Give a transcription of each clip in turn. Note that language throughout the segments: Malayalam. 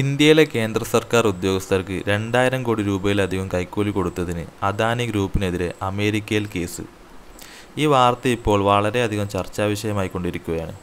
ഇന്ത്യയിലെ കേന്ദ്ര സർക്കാർ ഉദ്യോഗസ്ഥർക്ക് രണ്ടായിരം കോടി രൂപയിലധികം കൈക്കൂലി കൊടുത്തതിന് അദാനി ഗ്രൂപ്പിനെതിരെ അമേരിക്കയിൽ കേസ് ഈ വാർത്ത ഇപ്പോൾ വളരെയധികം ചർച്ചാ വിഷയമായി കൊണ്ടിരിക്കുകയാണ്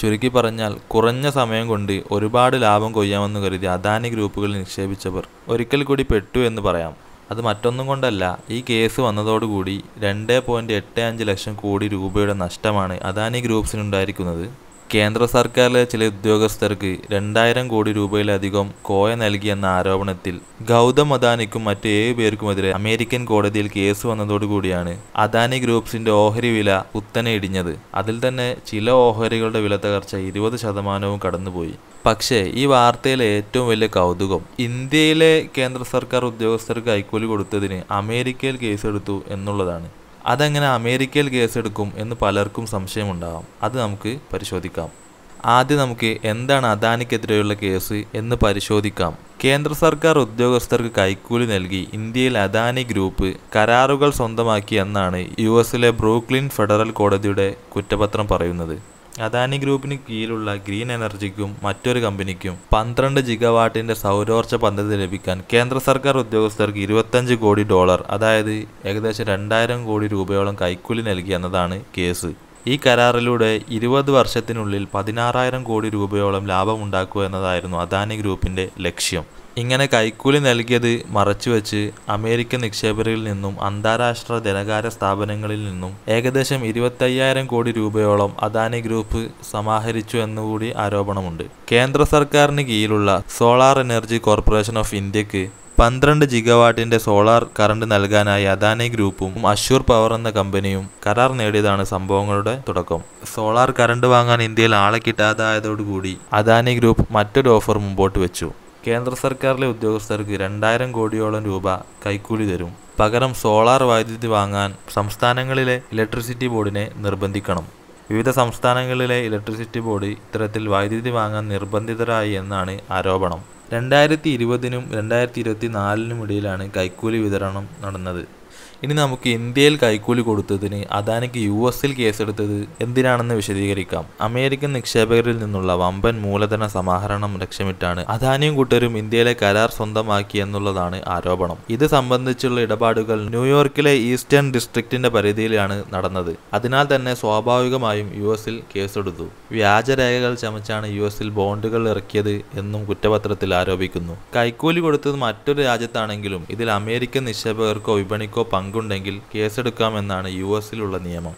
ചുരുക്കി പറഞ്ഞാൽ കുറഞ്ഞ സമയം കൊണ്ട് ഒരുപാട് ലാഭം കൊയ്യാമെന്ന് കരുതി അദാനി ഗ്രൂപ്പുകളിൽ നിക്ഷേപിച്ചവർ ഒരിക്കൽ കൂടി പെട്ടു എന്ന് പറയാം അത് മറ്റൊന്നും കൊണ്ടല്ല ഈ കേസ് വന്നതോടുകൂടി രണ്ട് പോയിൻറ്റ് എട്ട് അഞ്ച് ലക്ഷം കോടി രൂപയുടെ നഷ്ടമാണ് അദാനി ഗ്രൂപ്പ്സിനുണ്ടായിരിക്കുന്നത് കേന്ദ്ര സർക്കാരിലെ ചില ഉദ്യോഗസ്ഥർക്ക് രണ്ടായിരം കോടി രൂപയിലധികം കോയ നൽകിയെന്ന ആരോപണത്തിൽ ഗൗതം അദാനിക്കും മറ്റ് ഏഴ് പേർക്കുമെതിരെ അമേരിക്കൻ കോടതിയിൽ കേസ് വന്നതോടുകൂടിയാണ് അദാനി ഗ്രൂപ്പ്സിന്റെ ഓഹരി വില കുത്തനെ ഇടിഞ്ഞത് അതിൽ തന്നെ ചില ഓഹരികളുടെ വില തകർച്ച ഇരുപത് ശതമാനവും കടന്നുപോയി പക്ഷേ ഈ വാർത്തയിലെ ഏറ്റവും വലിയ കൗതുകം ഇന്ത്യയിലെ കേന്ദ്ര സർക്കാർ ഉദ്യോഗസ്ഥർക്ക് കൈക്കൂലി കൊടുത്തതിന് അമേരിക്കയിൽ കേസെടുത്തു എന്നുള്ളതാണ് അതെങ്ങനെ അമേരിക്കയിൽ കേസെടുക്കും എന്ന് പലർക്കും സംശയമുണ്ടാകാം അത് നമുക്ക് പരിശോധിക്കാം ആദ്യം നമുക്ക് എന്താണ് അദാനിക്കെതിരെയുള്ള കേസ് എന്ന് പരിശോധിക്കാം കേന്ദ്ര സർക്കാർ ഉദ്യോഗസ്ഥർക്ക് കൈക്കൂലി നൽകി ഇന്ത്യയിൽ അദാനി ഗ്രൂപ്പ് കരാറുകൾ സ്വന്തമാക്കി എന്നാണ് യു എസിലെ ബ്രൂക്ലിൻ ഫെഡറൽ കോടതിയുടെ കുറ്റപത്രം പറയുന്നത് അദാനി ഗ്രൂപ്പിന് കീഴിലുള്ള ഗ്രീൻ എനർജിക്കും മറ്റൊരു കമ്പനിക്കും പന്ത്രണ്ട് ജിഗവാട്ടിന്റെ സൗരോർജ്ജ പദ്ധതി ലഭിക്കാൻ കേന്ദ്ര സർക്കാർ ഉദ്യോഗസ്ഥർക്ക് ഇരുപത്തഞ്ച് കോടി ഡോളർ അതായത് ഏകദേശം രണ്ടായിരം കോടി രൂപയോളം കൈക്കൂലി നൽകി എന്നതാണ് കേസ് ഈ കരാറിലൂടെ ഇരുപത് വർഷത്തിനുള്ളിൽ പതിനാറായിരം കോടി രൂപയോളം ലാഭമുണ്ടാക്കുക എന്നതായിരുന്നു അദാനി ഗ്രൂപ്പിൻ്റെ ലക്ഷ്യം ഇങ്ങനെ കൈക്കൂലി നൽകിയത് മറച്ചുവെച്ച് അമേരിക്കൻ നിക്ഷേപകരിൽ നിന്നും അന്താരാഷ്ട്ര ധനകാര്യ സ്ഥാപനങ്ങളിൽ നിന്നും ഏകദേശം ഇരുപത്തയ്യായിരം കോടി രൂപയോളം അദാനി ഗ്രൂപ്പ് സമാഹരിച്ചു എന്നുകൂടി ആരോപണമുണ്ട് കേന്ദ്ര സർക്കാരിന് കീഴിലുള്ള സോളാർ എനർജി കോർപ്പറേഷൻ ഓഫ് ഇന്ത്യക്ക് പന്ത്രണ്ട് ജിഗവാട്ടിന്റെ സോളാർ കറണ്ട് നൽകാനായി അദാനി ഗ്രൂപ്പും അഷൂർ പവർ എന്ന കമ്പനിയും കരാർ നേടിയതാണ് സംഭവങ്ങളുടെ തുടക്കം സോളാർ കറണ്ട് വാങ്ങാൻ ഇന്ത്യയിൽ ആളെ കിട്ടാതായതോടുകൂടി അദാനി ഗ്രൂപ്പ് മറ്റൊരു ഓഫർ മുമ്പോട്ട് വെച്ചു കേന്ദ്ര സർക്കാരിലെ ഉദ്യോഗസ്ഥർക്ക് രണ്ടായിരം കോടിയോളം രൂപ കൈക്കൂലി തരും പകരം സോളാർ വൈദ്യുതി വാങ്ങാൻ സംസ്ഥാനങ്ങളിലെ ഇലക്ട്രിസിറ്റി ബോർഡിനെ നിർബന്ധിക്കണം വിവിധ സംസ്ഥാനങ്ങളിലെ ഇലക്ട്രിസിറ്റി ബോർഡ് ഇത്തരത്തിൽ വൈദ്യുതി വാങ്ങാൻ നിർബന്ധിതരായി എന്നാണ് ആരോപണം രണ്ടായിരത്തി ഇരുപതിനും രണ്ടായിരത്തി ഇരുപത്തി നാലിനും ഇടയിലാണ് കൈക്കൂലി വിതരണം നടന്നത് ഇനി നമുക്ക് ഇന്ത്യയിൽ കൈക്കൂലി കൊടുത്തതിന് അദാനിക്ക് യു എസിൽ കേസെടുത്തത് എന്തിനാണെന്ന് വിശദീകരിക്കാം അമേരിക്കൻ നിക്ഷേപകരിൽ നിന്നുള്ള വമ്പൻ മൂലധന സമാഹരണം ലക്ഷ്യമിട്ടാണ് അദാനിയും കൂട്ടരും ഇന്ത്യയിലെ കരാർ സ്വന്തമാക്കി എന്നുള്ളതാണ് ആരോപണം ഇത് സംബന്ധിച്ചുള്ള ഇടപാടുകൾ ന്യൂയോർക്കിലെ ഈസ്റ്റേൺ ഡിസ്ട്രിക്റ്റിന്റെ പരിധിയിലാണ് നടന്നത് അതിനാൽ തന്നെ സ്വാഭാവികമായും യു എസിൽ കേസെടുത്തു വ്യാജരേഖകൾ ചമച്ചാണ് യു എസിൽ ബോണ്ടുകൾ ഇറക്കിയത് എന്നും കുറ്റപത്രത്തിൽ ആരോപിക്കുന്നു കൈക്കൂലി കൊടുത്തത് മറ്റൊരു രാജ്യത്താണെങ്കിലും ഇതിൽ അമേരിക്കൻ നിക്ഷേപകർക്കോ വിപണിക്കോ പങ്ക് പങ്കുണ്ടെങ്കിൽ കേസെടുക്കാമെന്നാണ് യു എസിലുള്ള നിയമം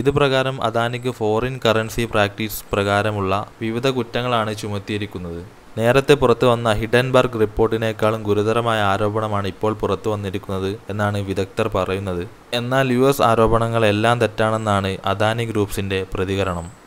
ഇത് പ്രകാരം അദാനിക്ക് ഫോറിൻ കറൻസി പ്രാക്ടീസ് പ്രകാരമുള്ള വിവിധ കുറ്റങ്ങളാണ് ചുമത്തിയിരിക്കുന്നത് നേരത്തെ പുറത്തു വന്ന ഹിഡൻബർഗ് റിപ്പോർട്ടിനേക്കാളും ഗുരുതരമായ ആരോപണമാണ് ഇപ്പോൾ പുറത്തു വന്നിരിക്കുന്നത് എന്നാണ് വിദഗ്ധർ പറയുന്നത് എന്നാൽ യു ആരോപണങ്ങൾ എല്ലാം തെറ്റാണെന്നാണ് അദാനി ഗ്രൂപ്പ്സിന്റെ പ്രതികരണം